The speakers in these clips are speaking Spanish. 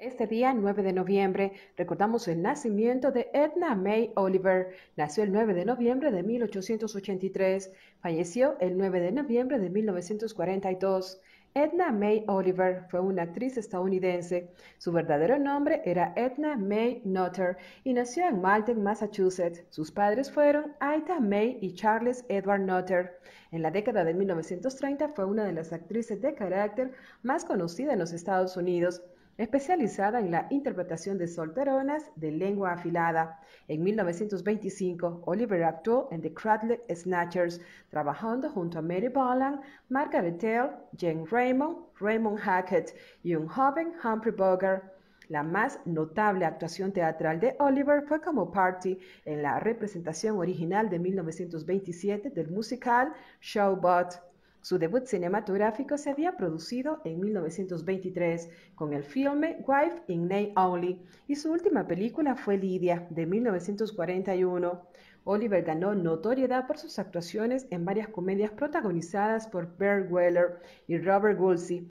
Este día, 9 de noviembre, recordamos el nacimiento de Edna May Oliver. Nació el 9 de noviembre de 1883, falleció el 9 de noviembre de 1942. Edna May Oliver fue una actriz estadounidense. Su verdadero nombre era Edna May Nutter y nació en Malden, Massachusetts. Sus padres fueron Aita May y Charles Edward Nutter. En la década de 1930 fue una de las actrices de carácter más conocida en los Estados Unidos especializada en la interpretación de solteronas de lengua afilada. En 1925, Oliver actuó en The Cradle Snatchers, trabajando junto a Mary Boland, Margaret Tell, Jane Raymond, Raymond Hackett y un joven Humphrey Bogart. La más notable actuación teatral de Oliver fue como Party en la representación original de 1927 del musical Showbot. Su debut cinematográfico se había producido en 1923 con el filme Wife in Name Only y su última película fue Lydia, de 1941. Oliver ganó notoriedad por sus actuaciones en varias comedias protagonizadas por Bert Weller y Robert Woolsey.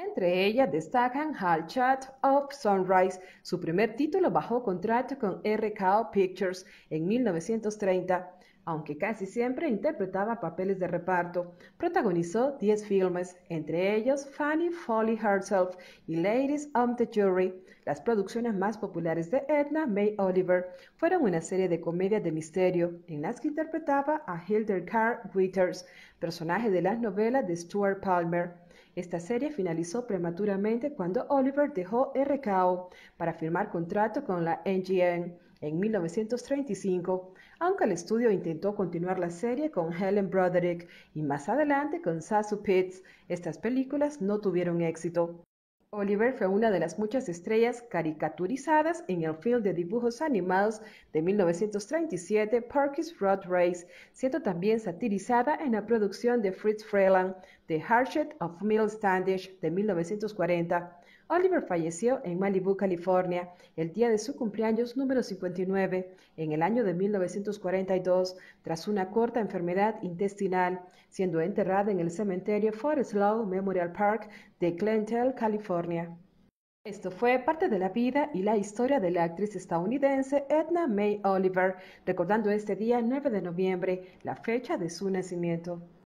Entre ellas destacan Hal Chat of Sunrise, su primer título bajo contrato con RKO Pictures en 1930. Aunque casi siempre interpretaba papeles de reparto, protagonizó 10 filmes, entre ellos Fanny Folly Herself y Ladies of the Jury. Las producciones más populares de Edna May Oliver fueron una serie de comedias de misterio, en las que interpretaba a Hilder Carr Withers, personaje de las novelas de Stuart Palmer. Esta serie finalizó prematuramente cuando Oliver dejó RKO para firmar contrato con la NGN en 1935, aunque el estudio intentó continuar la serie con Helen Broderick y más adelante con Sasu Pitts, estas películas no tuvieron éxito. Oliver fue una de las muchas estrellas caricaturizadas en el film de dibujos animados de 1937 Parkis Road Race, siendo también satirizada en la producción de Fritz Freeland, The Hardship of Mill Standish de 1940. Oliver falleció en Malibu, California, el día de su cumpleaños número 59, en el año de 1942, tras una corta enfermedad intestinal, siendo enterrada en el cementerio Forest Lawn Memorial Park de Glendale, California. Esto fue parte de la vida y la historia de la actriz estadounidense Edna May Oliver, recordando este día 9 de noviembre, la fecha de su nacimiento.